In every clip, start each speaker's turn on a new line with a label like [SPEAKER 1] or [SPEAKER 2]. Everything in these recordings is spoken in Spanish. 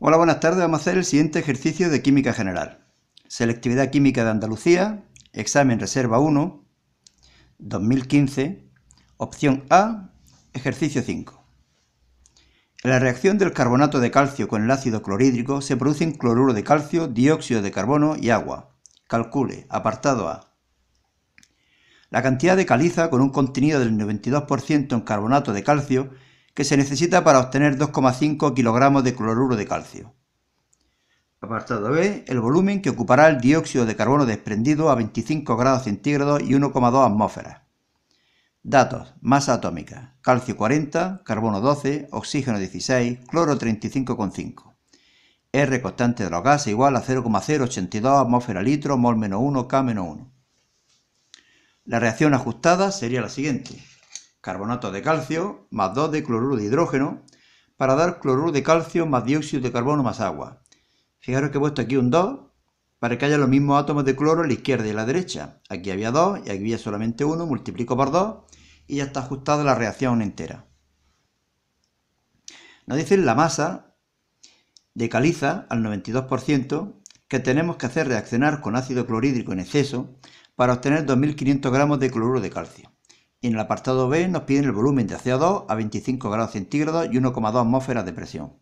[SPEAKER 1] Hola, buenas tardes. Vamos a hacer el siguiente ejercicio de química general. Selectividad química de Andalucía, examen reserva 1, 2015, opción A, ejercicio 5. En la reacción del carbonato de calcio con el ácido clorhídrico se producen cloruro de calcio, dióxido de carbono y agua. Calcule, apartado A. La cantidad de caliza con un contenido del 92% en carbonato de calcio que se necesita para obtener 2,5 kilogramos de cloruro de calcio. Apartado B, el volumen que ocupará el dióxido de carbono desprendido a 25 grados centígrados y 1,2 atmósferas. Datos: masa atómica, calcio 40, carbono 12, oxígeno 16, cloro 35,5. R constante de los gases igual a 0,082 atmósfera litro, mol menos 1, K menos 1. La reacción ajustada sería la siguiente carbonato de calcio más 2 de cloruro de hidrógeno para dar cloruro de calcio más dióxido de carbono más agua. Fijaros que he puesto aquí un 2 para que haya los mismos átomos de cloro a la izquierda y a la derecha. Aquí había 2 y aquí había solamente 1, multiplico por 2 y ya está ajustada la reacción entera. Nos dicen la masa de caliza al 92% que tenemos que hacer reaccionar con ácido clorhídrico en exceso para obtener 2.500 gramos de cloruro de calcio. Y en el apartado B nos piden el volumen de CO2 a 25 grados centígrados y 1,2 atmósferas de presión.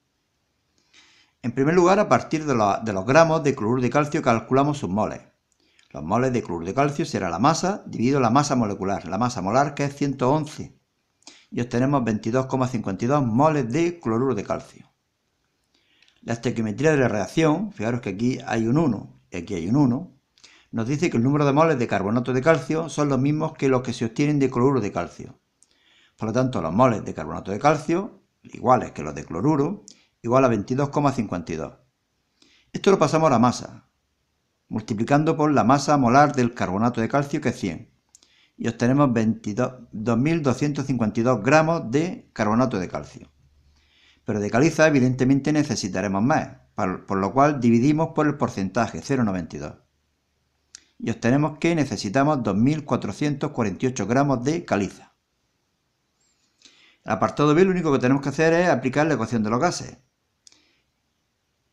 [SPEAKER 1] En primer lugar, a partir de, los gramos de cloruro de calcio calculamos sus moles. Los moles de cloruro de calcio será la masa dividido la masa molecular, la masa molar que es 111. Y obtenemos 22,52 moles de cloruro de calcio. La estequimetría de la reacción, fijaros que aquí hay un 1 y aquí hay un 1, nos dice que el número de moles de carbonato de calcio son los mismos que los que se obtienen de cloruro de calcio. Por lo tanto, los moles de carbonato de calcio, iguales que los de cloruro, igual a 22,52. Esto lo pasamos a la masa, multiplicando por la masa molar del carbonato de calcio, que es 100, y obtenemos 2.252 gramos de carbonato de calcio. Pero de caliza, evidentemente, necesitaremos más, por lo cual dividimos por el porcentaje, 0,92 y obtenemos que necesitamos 2.448 gramos de caliza. El apartado B lo único que tenemos que hacer es aplicar la ecuación de los gases.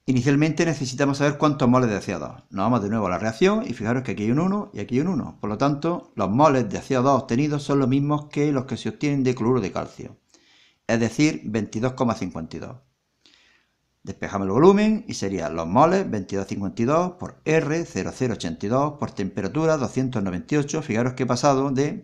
[SPEAKER 1] Inicialmente necesitamos saber cuántos moles de CO2. Nos vamos de nuevo a la reacción y fijaros que aquí hay un 1 y aquí hay un 1. Por lo tanto, los moles de CO2 obtenidos son los mismos que los que se obtienen de cloruro de calcio, es decir, 22,52. Despejamos el volumen y serían los moles 2252 por R0082 por temperatura 298. Fijaros que he pasado de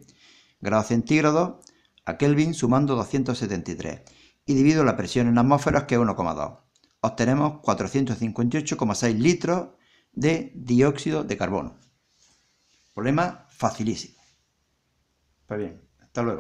[SPEAKER 1] grados centígrados a Kelvin sumando 273 y divido la presión en atmósferas que es 1,2. Obtenemos 458,6 litros de dióxido de carbono. Problema facilísimo. Pues bien, hasta luego.